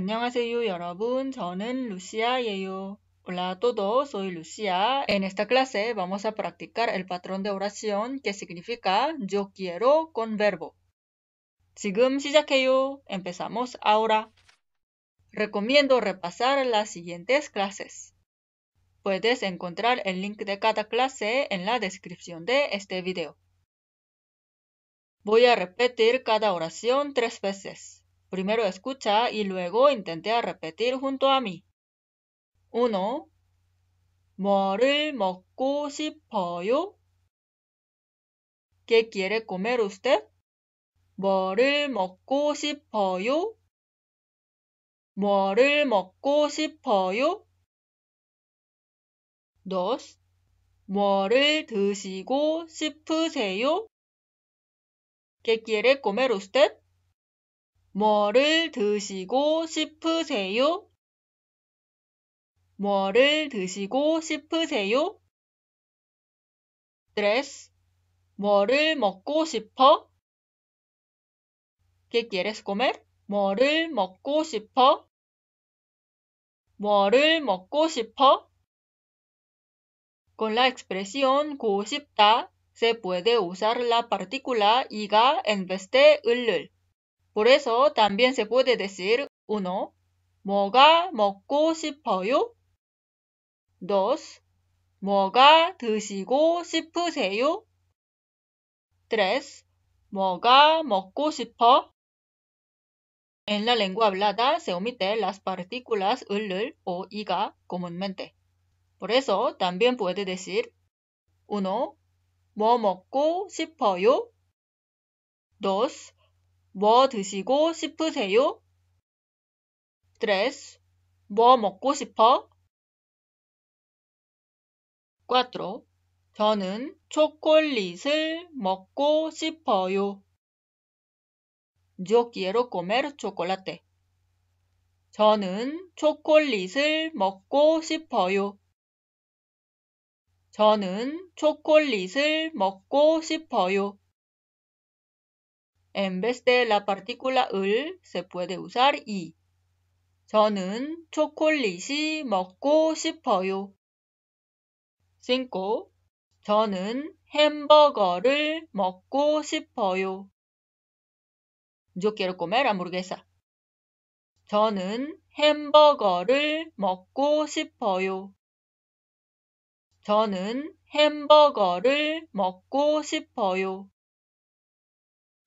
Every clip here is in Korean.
Hola a todos, soy Lucia. En esta clase vamos a practicar el patrón de oración que significa yo quiero con verbo. que yo Empezamos ahora. Recomiendo repasar las siguientes clases. Puedes encontrar el link de cada clase en la descripción de este video. Voy a repetir cada oración tres veces. Primero escucha y luego intenta repetir junto a mí. Uno. 뭐를 먹고 싶어요? ¿Qué quiere comer usted? 뭐를 먹고 싶어요? 뭐를 먹고 싶어요? 2. 뭐를 드시고 싶으세요? ¿Qué quiere comer usted? 뭐를 드시고 싶으세요? 뭐를 드시고 싶으세요? 드레스 뭐를 먹고 싶어? ¿Qué quieres comer? 뭐를 먹고 싶어? 뭐를 먹고 싶어? Con la expresión 고싶다 se puede usar la partícula 이가 en vez de 을을 por eso también se puede decir uno, 뭐가 먹고 싶어요? dos, 뭐가 드시고 싶으세요? tres, 뭐가 먹고 싶어? En la lengua hablada se omiten las partículas 을 o iga comúnmente. Por eso también puede decir uno, 뭐 먹고 싶어요? dos, 뭐 드시고 싶으세요? t 뭐 먹고 싶어? c 저는 초콜릿을 먹고 싶어요. Yo quiero comer chocolate. 저는 초콜릿을 먹고 싶어요. 저는 초콜릿을 먹고 싶어요. En vez de la partícula 을 se puede usar 이. 저는 초콜릿이 먹고 싶어요. 5. 저는 햄버거를 먹고 싶어요. Yo quiero comer hamburguesa. 저는 햄버거를 먹고 싶어요. 저는 햄버거를 먹고 싶어요.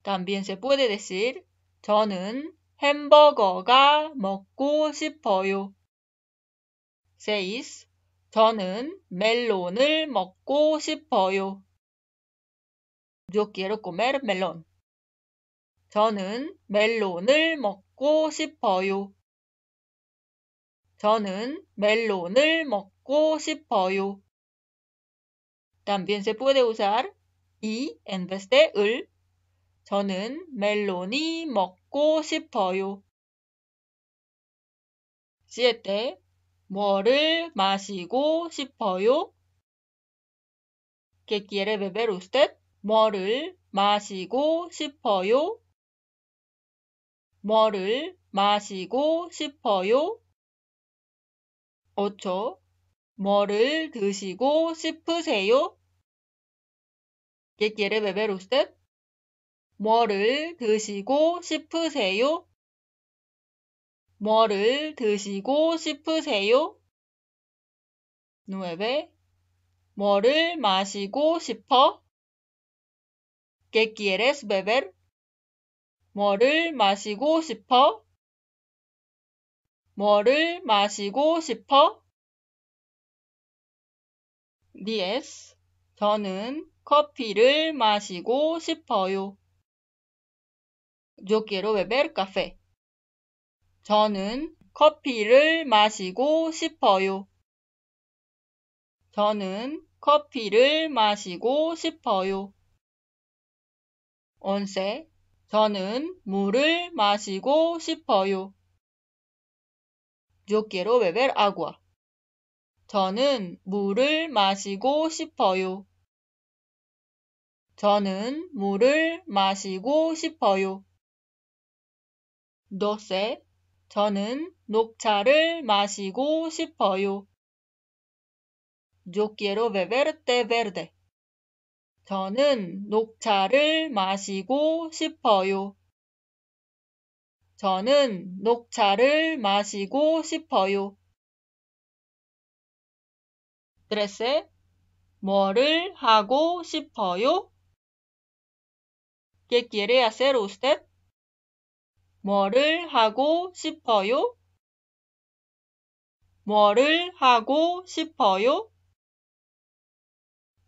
También se puede decir 저는 햄버거가 먹고 싶어요. 6. 저는 멜론을 먹고 싶어요. Yo quiero comer melón. 저는 멜론을 먹고 싶어요. 저는 멜론을 먹고 싶어요. También se puede usar y en vez de el 저는 멜론이 먹고 싶어요. 시에테 뭐를 마시고 싶어요? ¿Qué quiere beber usted? 뭐를 마시고 싶어요? 뭐를 마시고 싶어요? 5초. 뭐를 드시고 싶으세요? ¿Qué quiere beber usted? 뭐를 드시고 싶으세요? 뭐를 드시고 싶으세요? 누에베 뭐를 마시고 싶어? ¿Qué quieres beber? 뭐를 마시고 싶어? 뭐를 마시고 싶어? y e 저는 커피를 마시고 싶어요. Yo quiero beber café. 저는 커피를 마시고 싶어요. 저는 커피를 마시고 싶어요. 11. 저는 물을 마시고 싶어요. Yo quiero beber agua. 저는 물을 마시고 싶어요. 저는 물을 마시고 싶어요. d o 저는 녹차를 마시고 싶어요. Yo quiero beber té verde. 저는 녹차를 마시고 싶어요. 저는 녹차를 마시고 싶어요. 드레세 뭐를 하고 싶어요? ¿Qué quiere hacer usted? 뭐를 하고 싶어요? 뭐를 하고 싶어요?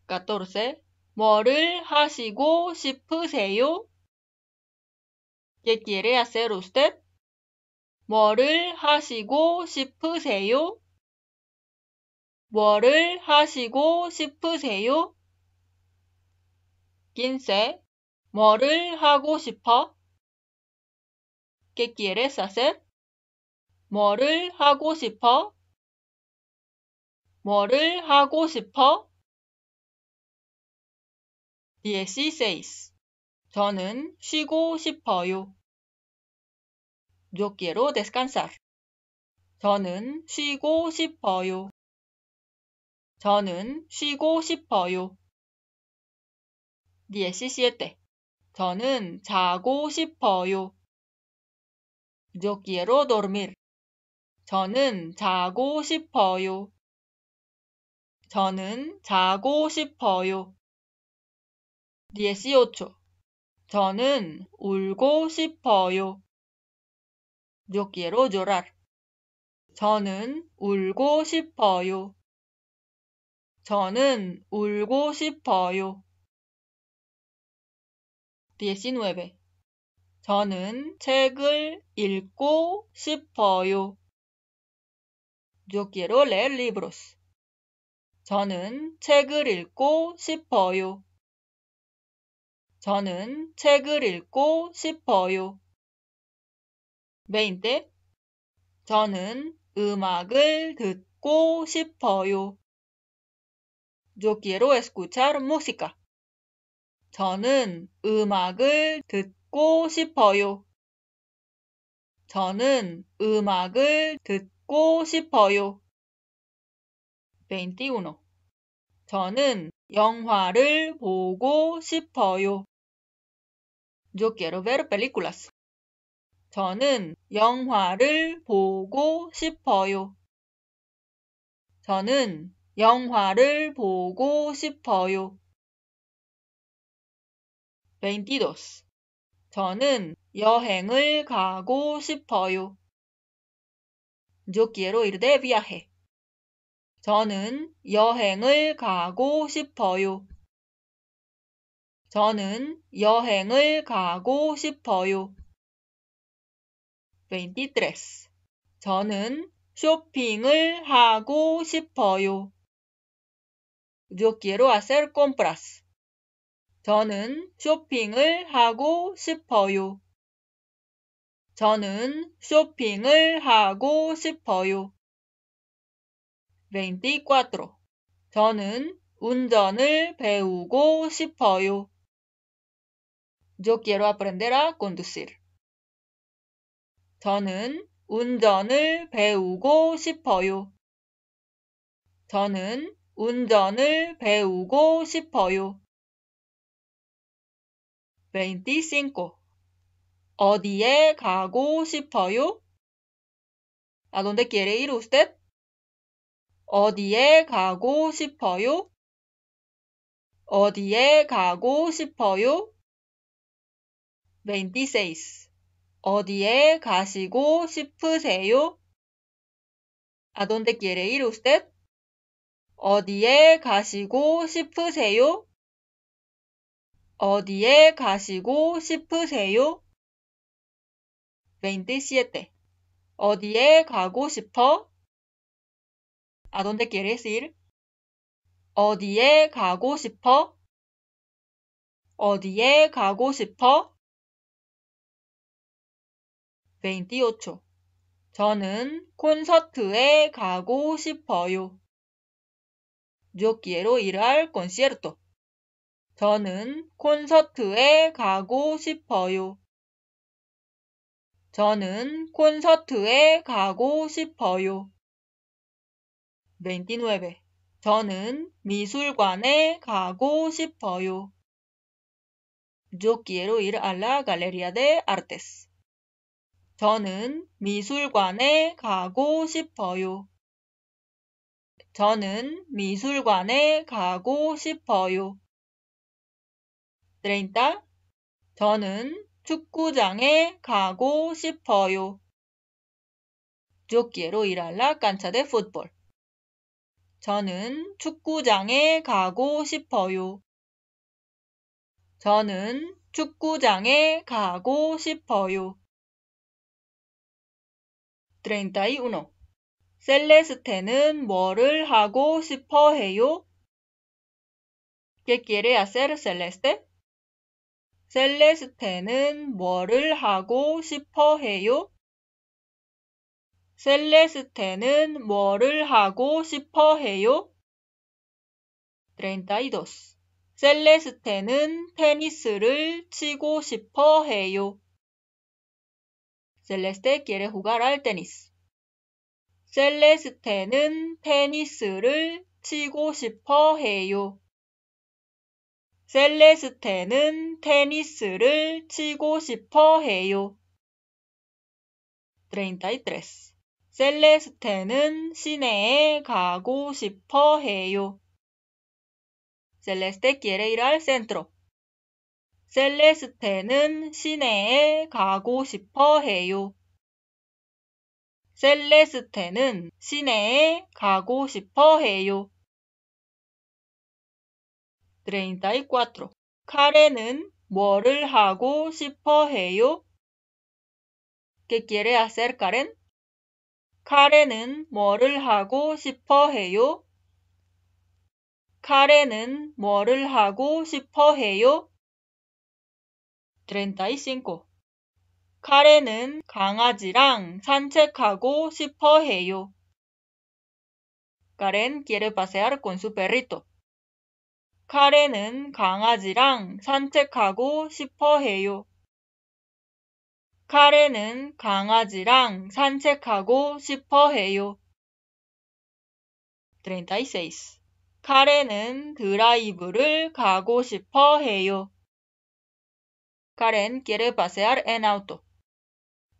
14. 뭐를 하시고 싶으세요? ¿Qué quiere hacer usted? 뭐를 하시고 싶으세요? 뭐를 하시고 싶으세요? 15. 뭐를 하고 싶어? ¿Qué quieres hacer? 뭐를 하고 싶어? 뭐를 하고 싶어? 16. 저는 쉬고 싶어요. Yo quiero descansar. 저는 쉬고 싶어요. 저는 쉬고 싶어요. 17. 저는 자고 싶어요. Yo quiero dormir. 저는 자고 싶어요. 저는 자고 싶어요. 18초. 저는 울고 싶어요. Yo quiero llorar. 저는 울고 싶어요. 저는 울고 싶어요. 19. 저는 책을 읽고 싶어요. Yo quiero leer libros. 저는 책을 읽고 싶어요. 저는 책을 읽고 싶어요. 20. 저는 음악을 듣고 싶어요. Yo quiero escuchar música. 저는 음악을 듣고 듣고 싶어요. 저는 음악을 듣고 싶어요. 21. 저는 영화를 보고 싶어요. Yo quiero ver películas. 저는 영화를 보고 싶어요. 저는 영화를 보고 싶어요. 22. 저는 여행을 가고 싶어요. Yo quiero ir de viaje. 저는 여행을 가고 싶어요. 저는 여행을 가고 싶어요. 23. 저는 쇼핑을 하고 싶어요. Yo quiero hacer compras. 저는 쇼핑을 하고 싶어요. 저는 쇼핑을 하고 싶어요. 24. 저는 운전을 배우고 싶어요. Yo quiero aprender a conducir. 저는 운전을 배우고 싶어요. 저는 운전을 배우고 싶어요. 25. 어디에 가고 싶어요? ¿A dónde quiere ir usted? 어디에 가고 싶어요? 어디에 가고 싶어요? 26. 어디에 가시고 싶으세요? ¿A dónde quiere ir usted? 어디에 가시고 싶으세요? 어디에 가시고 싶으세요? 27. 어디에 가고 싶어? ¿A dónde quieres ir? 어디에 가고 싶어? 어디에 가고 싶어? 2 8 저는 콘서트에 가고 싶어요. Yo quiero ir al concierto. 저는 콘서트에 가고 싶어요. 저는 콘서트에 가고 싶어요. 29. 저는 미술관에 가고 싶어요. Yo quiero ir a la galería de artes. 저는 미술관에 가고 싶어요. 저는 미술관에 가고 싶어요. 30. 저는 축구장에 가고 싶어요. Yo quiero ir a la cancha de fútbol. 저는 축구장에 가고 싶어요. 저는 축구장에 가고 싶어요. 31. 셀레스테는 뭐를 하고 싶어 해요? ¿Qué quiere hacer Celeste? 셀레스테는 뭐를 하고 싶어 해요? 셀레스테는 뭐를 하고 싶어 해요? 32. 셀레스테는 테니스를 치고 싶어 해요. 셀레스테 quiere jugar al tenis. 셀레스테는 테니스를 치고 싶어 해요. 셀레스테는 테니스를 치고 싶어 해요. 33. 셀레스테는 시내에 가고 싶어 해요. 셀레스테 quiere ir al centro. 셀레스테는 시내에 가고 싶어 해요. 셀레스테는 시내에 가고 싶어 해요. 34. 카레는 뭐를 하고 싶어 해요? ¿Qué quiere hacer Karen? 카레는 뭐를 하고 싶어 해요? 카레는 뭐를 하고 싶어 해요? 35. 카레는 강아지랑 산책하고 싶어 해요. Karen quiere pasear con su perrito. 카레는 강아지랑 산책하고 싶어 해요. 카레는 강아지랑 산책하고 싶어 해요. 36. 카레는 드라이브를 가고 싶어 해요. k a quiere pasear en auto.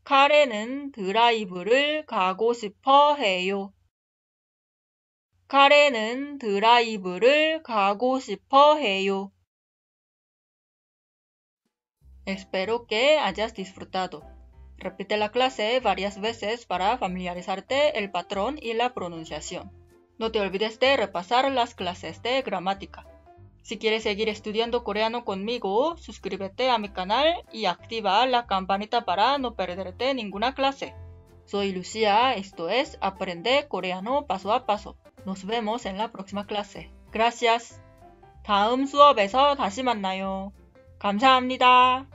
카레는 드라이브를 가고 싶어 해요. Espero que hayas disfrutado. Repite la clase varias veces para familiarizarte el patrón y la pronunciación. No te olvides de repasar las clases de gramática. Si quieres seguir estudiando coreano conmigo, suscríbete a mi canal y activa la campanita para no perderte ninguna clase. Soy Lucía, esto es Aprende Coreano Paso a Paso. Nos vemos en la próxima clase. Gracias. 다음 수업에서 다시 만나요. 감사합니다.